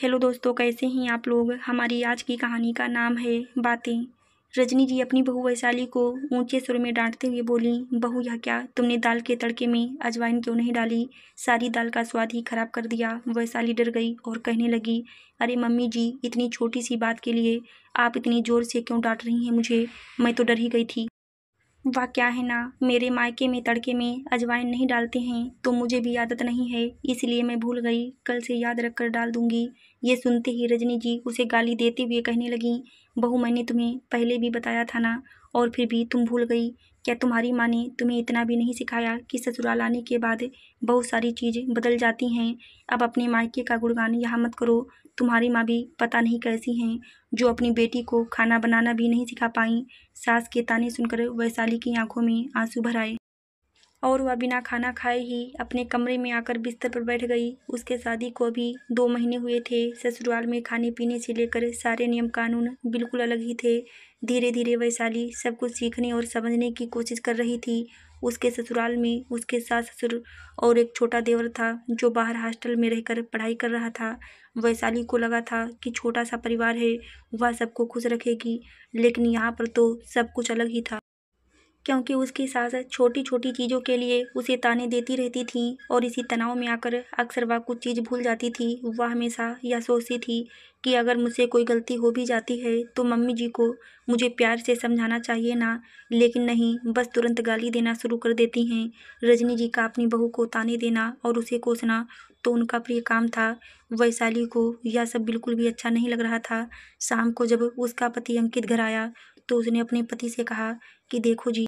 hello दोस्तों कैसे हैं आप लोग हमारी आज की कहानी का नाम है बातें रजनी जी अपनी बहू वैशाली को ऊंचे सुर में डांटते हुए बोली बहू यह क्या तुमने दाल के तड़के में अजवाइन क्यों नहीं डाली सारी दाल का स्वाद ही खराब कर दिया वैशाली डर गई और कहने लगी अरे मम्मी जी इतनी छोटी सी बात के लिए आप इतनी ज़ोर से क्यों डांट रही हैं मुझे मैं तो डर ही गई थी वाह क्या है ना मेरे मायके में तड़के में अजवाइन नहीं डालते हैं तो मुझे भी आदत नहीं है इसलिए मैं भूल गई कल से याद रख कर डाल दूंगी ये सुनते ही रजनी जी उसे गाली देते हुए कहने लगी बहू मैंने तुम्हें पहले भी बताया था ना और फिर भी तुम भूल गई क्या तुम्हारी माँ ने तुम्हें इतना भी नहीं सिखाया कि ससुराल आने के बाद बहुत सारी चीज़ें बदल जाती हैं अब अपने मायके का गुणगान यहाँ मत करो तुम्हारी माँ भी पता नहीं कैसी हैं जो अपनी बेटी को खाना बनाना भी नहीं सिखा पाई सास के ताने सुनकर वैशाली की आंखों में आंसू भर आए और वह बिना खाना खाए ही अपने कमरे में आकर बिस्तर पर बैठ गई उसके शादी को भी दो महीने हुए थे ससुराल में खाने पीने से लेकर सारे नियम कानून बिल्कुल अलग ही थे धीरे धीरे वैशाली सब कुछ सीखने और समझने की कोशिश कर रही थी उसके ससुराल में उसके सास ससुर और एक छोटा देवर था जो बाहर हॉस्टल में रहकर पढ़ाई कर रहा था वैशाली को लगा था कि छोटा सा परिवार है वह सबको खुश रखेगी लेकिन यहाँ पर तो सब कुछ अलग ही था क्योंकि उसकी सास छोटी छोटी चीज़ों के लिए उसे ताने देती रहती थी और इसी तनाव में आकर अक्सर वह कुछ चीज़ भूल जाती थी वह हमेशा यह सोचती थी कि अगर मुझसे कोई गलती हो भी जाती है तो मम्मी जी को मुझे प्यार से समझाना चाहिए ना लेकिन नहीं बस तुरंत गाली देना शुरू कर देती हैं रजनी जी का अपनी बहू को ताने देना और उसे कोसना तो उनका प्रिय काम था वैशाली को यह सब बिल्कुल भी अच्छा नहीं लग रहा था शाम को जब उसका पति अंकित घर आया तो उसने अपने पति से कहा कि देखो जी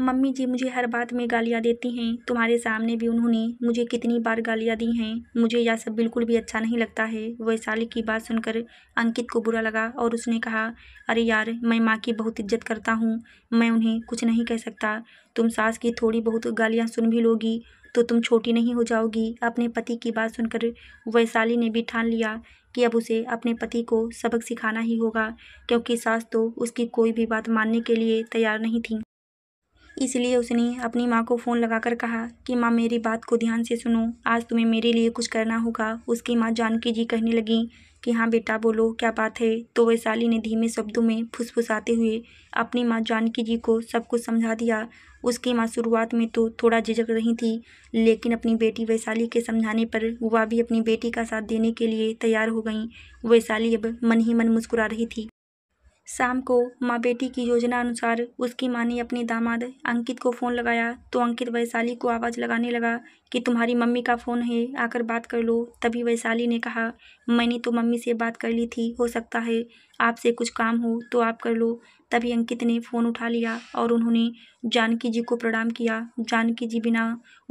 मम्मी जी मुझे हर बात में गालियाँ देती हैं तुम्हारे सामने भी उन्होंने मुझे कितनी बार गालियाँ दी हैं मुझे यह सब बिल्कुल भी अच्छा नहीं लगता है वैशाली की बात सुनकर अंकित को बुरा लगा और उसने कहा अरे यार मैं माँ की बहुत इज्जत करता हूँ मैं उन्हें कुछ नहीं कह सकता तुम सास की थोड़ी बहुत गालियाँ सुन भी लोगी तो तुम छोटी नहीं हो जाओगी अपने पति की बात सुनकर वैशाली ने भी ठान लिया कि अब उसे अपने पति को सबक सिखाना ही होगा क्योंकि सास तो उसकी कोई भी बात मानने के लिए तैयार नहीं थी इसलिए उसने अपनी माँ को फ़ोन लगाकर कहा कि माँ मेरी बात को ध्यान से सुनो आज तुम्हें मेरे लिए कुछ करना होगा उसकी माँ जानकी जी कहने लगी कि हाँ बेटा बोलो क्या बात है तो वैशाली ने धीमे शब्दों में फुसफुसाते हुए अपनी माँ जानकी जी को सब कुछ समझा दिया उसकी माँ शुरुआत में तो थोड़ा झिझक रही थी लेकिन अपनी बेटी वैशाली के समझाने पर वह भी अपनी बेटी का साथ देने के लिए तैयार हो गई वैशाली अब मन ही मन मुस्कुरा रही थी शाम को माँ बेटी की योजना अनुसार उसकी माँ ने अपने दामाद अंकित को फ़ोन लगाया तो अंकित वैशाली को आवाज़ लगाने लगा कि तुम्हारी मम्मी का फ़ोन है आकर बात कर लो तभी वैशाली ने कहा मैंने तो मम्मी से बात कर ली थी हो सकता है आपसे कुछ काम हो तो आप कर लो तभी अंकित ने फ़ोन उठा लिया और उन्होंने जानकी जी को प्रणाम किया जानकी जी बिना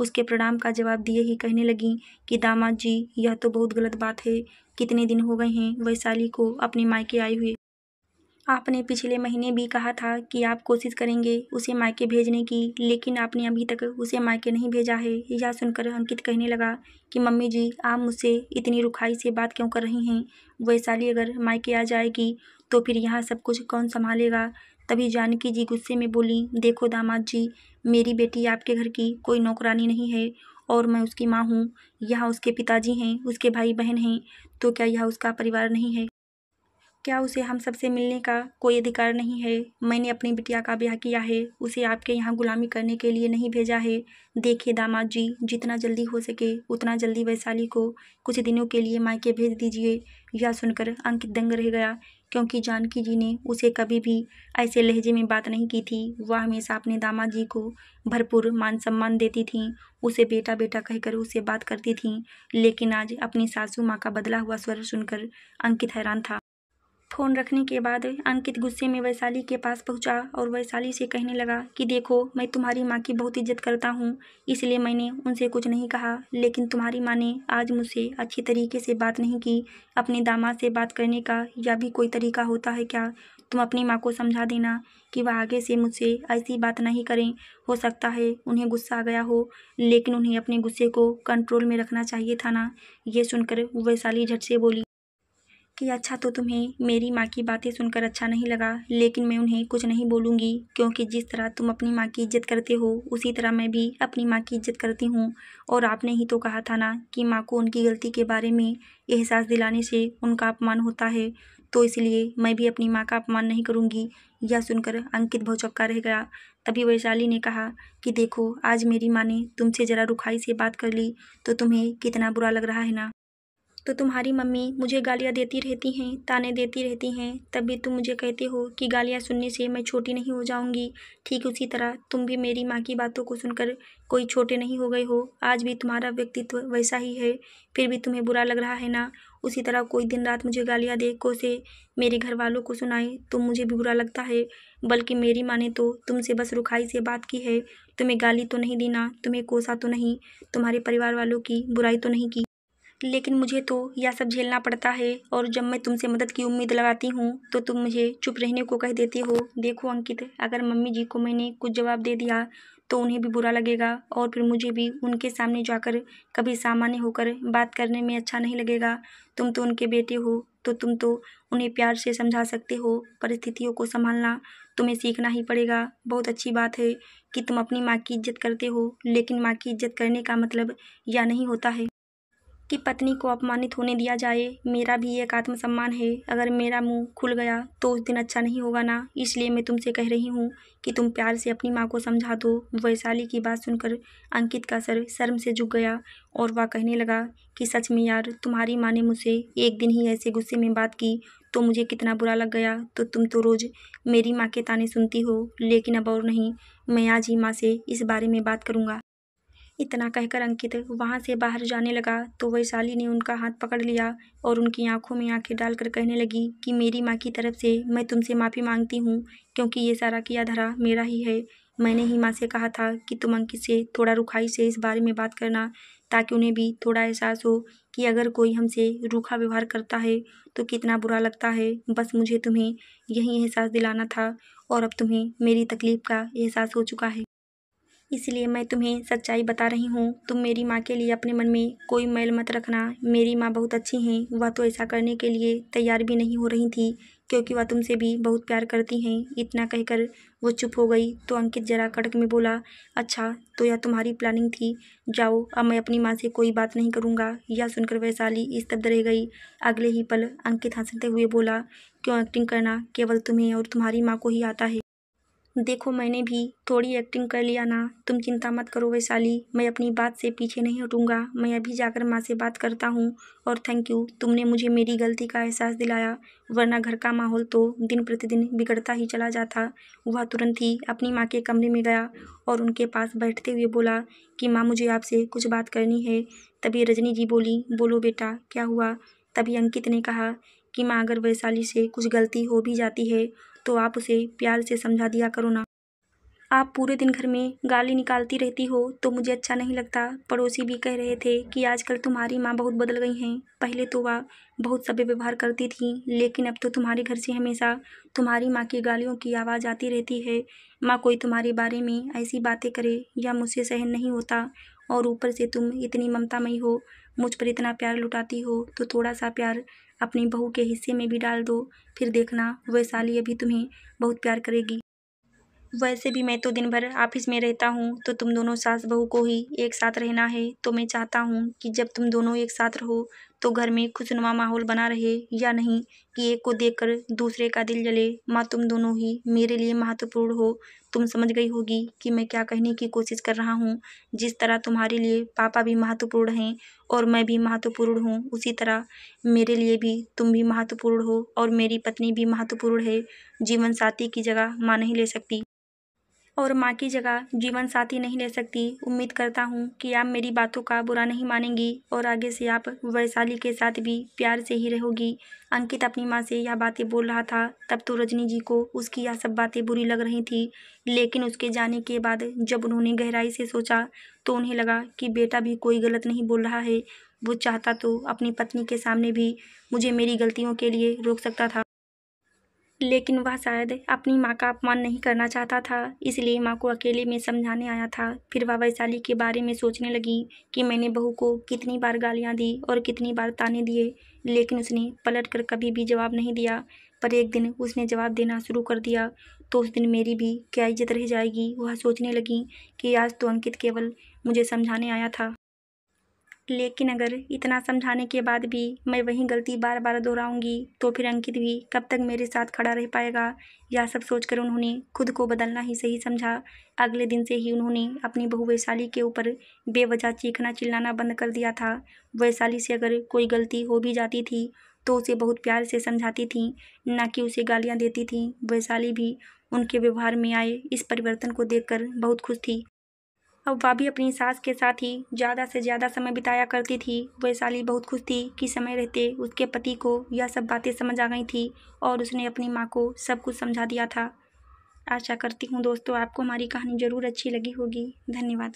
उसके प्रणाम का जवाब दिए ही कहने लगी कि दामाद जी यह तो बहुत गलत बात है कितने दिन हो गए हैं वैशाली को अपने मायके आए हुए आपने पिछले महीने भी कहा था कि आप कोशिश करेंगे उसे मायके भेजने की लेकिन आपने अभी तक उसे मायके नहीं भेजा है यह सुनकर अंकित कहने लगा कि मम्मी जी आप मुझसे इतनी रुखाई से बात क्यों कर रही हैं वैशाली अगर मायके आ जाएगी तो फिर यहाँ सब कुछ कौन संभालेगा तभी जानकी जी गुस्से में बोली देखो दामाद जी मेरी बेटी आपके घर की कोई नौकरानी नहीं है और मैं उसकी माँ हूँ यहाँ उसके पिताजी हैं उसके भाई बहन हैं तो क्या यह उसका परिवार नहीं है क्या उसे हम सबसे मिलने का कोई अधिकार नहीं है मैंने अपनी बिटिया का ब्याह किया है उसे आपके यहाँ गुलामी करने के लिए नहीं भेजा है देखिए दामाद जी जितना जल्दी हो सके उतना जल्दी वैशाली को कुछ दिनों के लिए मायके भेज दीजिए यह सुनकर अंकित दंग रह गया क्योंकि जानकी जी ने उसे कभी भी ऐसे लहजे में बात नहीं की थी वह हमेशा अपने दामाद जी को भरपूर मान सम्मान देती थी उसे बेटा बेटा कहकर उसे बात करती थीं लेकिन आज अपनी सासू माँ का बदला हुआ स्वर सुनकर अंकित हैरान था फ़ोन रखने के बाद अंकित गुस्से में वैशाली के पास पहुंचा और वैशाली से कहने लगा कि देखो मैं तुम्हारी माँ की बहुत इज्जत करता हूँ इसलिए मैंने उनसे कुछ नहीं कहा लेकिन तुम्हारी माँ ने आज मुझसे अच्छी तरीके से बात नहीं की अपने दामाद से बात करने का या भी कोई तरीका होता है क्या तुम अपनी माँ को समझा देना कि वह आगे से मुझसे ऐसी बात नहीं करें हो सकता है उन्हें गुस्सा आ गया हो लेकिन उन्हें अपने गुस्से को कंट्रोल में रखना चाहिए था ना ये सुनकर वैशाली झट से बोली कि अच्छा तो तुम्हें मेरी माँ की बातें सुनकर अच्छा नहीं लगा लेकिन मैं उन्हें कुछ नहीं बोलूँगी क्योंकि जिस तरह तुम अपनी माँ की इज्जत करते हो उसी तरह मैं भी अपनी माँ की इज्जत करती हूँ और आपने ही तो कहा था ना कि माँ को उनकी गलती के बारे में एहसास दिलाने से उनका अपमान होता है तो इसलिए मैं भी अपनी माँ का अपमान नहीं करूँगी यह सुनकर अंकित भौचक्का रह गया तभी वैशाली ने कहा कि देखो आज मेरी माँ ने तुमसे ज़रा रुखाई से बात कर ली तो तुम्हें कितना बुरा लग रहा है ना तो तुम्हारी मम्मी मुझे गालियाँ देती रहती हैं ताने देती रहती हैं तब भी तुम मुझे कहते हो कि गालियाँ सुनने से मैं छोटी नहीं हो जाऊँगी ठीक उसी तरह तुम भी मेरी माँ की बातों को सुनकर कोई छोटे नहीं हो गए हो आज भी तुम्हारा व्यक्तित्व वैसा ही है फिर भी तुम्हें बुरा लग रहा है ना उसी तरह कोई दिन रात मुझे गालियाँ दे कोसे मेरे घर वालों को सुनाए तो मुझे भी बुरा लगता है बल्कि मेरी माँ ने तो तुमसे बस रुखाई से बात की है तुम्हें गाली तो नहीं देना तुम्हें कोसा तो नहीं तुम्हारे परिवार वालों की बुराई तो नहीं की लेकिन मुझे तो यह सब झेलना पड़ता है और जब मैं तुमसे मदद की उम्मीद लगाती हूँ तो तुम मुझे चुप रहने को कह देती हो देखो अंकित अगर मम्मी जी को मैंने कुछ जवाब दे दिया तो उन्हें भी बुरा लगेगा और फिर मुझे भी उनके सामने जाकर कभी सामान्य होकर बात करने में अच्छा नहीं लगेगा तुम तो उनके बेटे हो तो तुम तो उन्हें प्यार से समझा सकते हो परिस्थितियों को संभालना तुम्हें सीखना ही पड़ेगा बहुत अच्छी बात है कि तुम अपनी माँ की इज्जत करते हो लेकिन माँ की इज्जत करने का मतलब यह नहीं होता है कि पत्नी को अपमानित होने दिया जाए मेरा भी एक आत्मसम्मान है अगर मेरा मुंह खुल गया तो उस दिन अच्छा नहीं होगा ना इसलिए मैं तुमसे कह रही हूँ कि तुम प्यार से अपनी माँ को समझा दो वैशाली की बात सुनकर अंकित का सर शर्म से झुक गया और वह कहने लगा कि सच में यार तुम्हारी माँ ने मुझसे एक दिन ही ऐसे गुस्से में बात की तो मुझे कितना बुरा लग गया तो तुम तो रोज़ मेरी माँ के ताने सुनती हो लेकिन अब और नहीं मैं आज ही माँ से इस बारे में बात करूँगा इतना कहकर अंकित वहाँ से बाहर जाने लगा तो वैशाली ने उनका हाथ पकड़ लिया और उनकी आंखों में आंखें डालकर कहने लगी कि मेरी माँ की तरफ से मैं तुमसे माफ़ी मांगती हूँ क्योंकि ये सारा किया धरा मेरा ही है मैंने ही माँ से कहा था कि तुम अंकित से थोड़ा रुखाई से इस बारे में बात करना ताकि उन्हें भी थोड़ा एहसास हो कि अगर कोई हमसे रूखा व्यवहार करता है तो कितना बुरा लगता है बस मुझे तुम्हें यही एहसास दिलाना था और अब तुम्हें मेरी तकलीफ़ का एहसास हो चुका है इसलिए मैं तुम्हें सच्चाई बता रही हूँ तुम मेरी माँ के लिए अपने मन में कोई मैल मत रखना मेरी माँ बहुत अच्छी हैं वह तो ऐसा करने के लिए तैयार भी नहीं हो रही थी क्योंकि वह तुमसे भी बहुत प्यार करती हैं इतना कहकर वो चुप हो गई तो अंकित जरा कड़क में बोला अच्छा तो यह तुम्हारी प्लानिंग थी जाओ अब मैं अपनी माँ से कोई बात नहीं करूँगा यह सुनकर वैशाली स्तब्ध रह गई अगले ही पल अंकित हंसते हुए बोला क्यों एक्टिंग करना केवल तुम्हें और तुम्हारी माँ को ही आता है देखो मैंने भी थोड़ी एक्टिंग कर लिया ना तुम चिंता मत करो वैशाली मैं अपनी बात से पीछे नहीं हटूंगा मैं अभी जाकर माँ से बात करता हूँ और थैंक यू तुमने मुझे मेरी गलती का एहसास दिलाया वरना घर का माहौल तो दिन प्रतिदिन बिगड़ता ही चला जाता वह तुरंत ही अपनी माँ के कमरे में गया और उनके पास बैठते हुए बोला कि माँ मुझे आपसे कुछ बात करनी है तभी रजनी जी बोली बोलो बेटा क्या हुआ तभी अंकित ने कहा कि माँ अगर वैशाली से कुछ गलती हो भी जाती है तो आप उसे प्यार से समझा दिया करो ना आप पूरे दिन घर में गाली निकालती रहती हो तो मुझे अच्छा नहीं लगता पड़ोसी भी कह रहे थे कि आजकल तुम्हारी माँ बहुत बदल गई हैं पहले तो वह बहुत सभ्य व्यवहार करती थी लेकिन अब तो तुम्हारे घर से हमेशा तुम्हारी माँ की गालियों की आवाज़ आती रहती है माँ कोई तुम्हारे बारे में ऐसी बातें करे या मुझसे सहन नहीं होता और ऊपर से तुम इतनी ममतामयी हो मुझ पर इतना प्यार लुटाती हो तो थोड़ा सा प्यार अपनी बहू के हिस्से में भी डाल दो फिर देखना वैशाली अभी तुम्हें बहुत प्यार करेगी वैसे भी मैं तो दिन भर ऑफिस में रहता हूँ तो तुम दोनों सास बहू को ही एक साथ रहना है तो मैं चाहता हूँ कि जब तुम दोनों एक साथ रहो तो घर में खुशनुमा माहौल बना रहे या नहीं कि एक को देखकर दूसरे का दिल जले माँ तुम दोनों ही मेरे लिए महत्वपूर्ण हो तुम समझ गई होगी कि मैं क्या कहने की कोशिश कर रहा हूँ जिस तरह तुम्हारे लिए पापा भी महत्वपूर्ण हैं और मैं भी महत्वपूर्ण हूँ उसी तरह मेरे लिए भी तुम भी महत्वपूर्ण हो और मेरी पत्नी भी महत्वपूर्ण है जीवन साथी की जगह माँ नहीं ले सकती और माँ की जगह जीवन साथी नहीं ले सकती उम्मीद करता हूँ कि आप मेरी बातों का बुरा नहीं मानेंगी और आगे से आप वैशाली के साथ भी प्यार से ही रहोगी अंकित अपनी माँ से यह बातें बोल रहा था तब तो रजनी जी को उसकी यह सब बातें बुरी लग रही थी लेकिन उसके जाने के बाद जब उन्होंने गहराई से सोचा तो उन्हें लगा कि बेटा भी कोई गलत नहीं बोल रहा है वो चाहता तो अपनी पत्नी के सामने भी मुझे मेरी गलतियों के लिए रोक सकता था लेकिन वह शायद अपनी माँ का अपमान नहीं करना चाहता था इसलिए माँ को अकेले में समझाने आया था फिर वह वैशाली के बारे में सोचने लगी कि मैंने बहू को कितनी बार गालियाँ दी और कितनी बार ताने दिए लेकिन उसने पलट कर कभी भी जवाब नहीं दिया पर एक दिन उसने जवाब देना शुरू कर दिया तो उस दिन मेरी भी क्या इज्जत रह जाएगी वह सोचने लगी कि आज तो अंकित केवल मुझे समझाने आया था लेकिन अगर इतना समझाने के बाद भी मैं वही गलती बार बार दोहराऊंगी तो फिर अंकित भी कब तक मेरे साथ खड़ा रह पाएगा यह सब सोचकर उन्होंने खुद को बदलना ही सही समझा अगले दिन से ही उन्होंने अपनी बहू वैशाली के ऊपर बेवजह चीखना चिल्लाना बंद कर दिया था वैशाली से अगर कोई गलती हो भी जाती थी तो उसे बहुत प्यार से समझाती थी न कि उसे गालियाँ देती थी वैशाली भी उनके व्यवहार में आए इस परिवर्तन को देखकर बहुत खुश थी अब भाभी अपनी सास के साथ ही ज़्यादा से ज़्यादा समय बिताया करती थी वैशाली बहुत खुश थी कि समय रहते उसके पति को यह सब बातें समझ आ गई थी और उसने अपनी माँ को सब कुछ समझा दिया था आशा करती हूँ दोस्तों आपको हमारी कहानी ज़रूर अच्छी लगी होगी धन्यवाद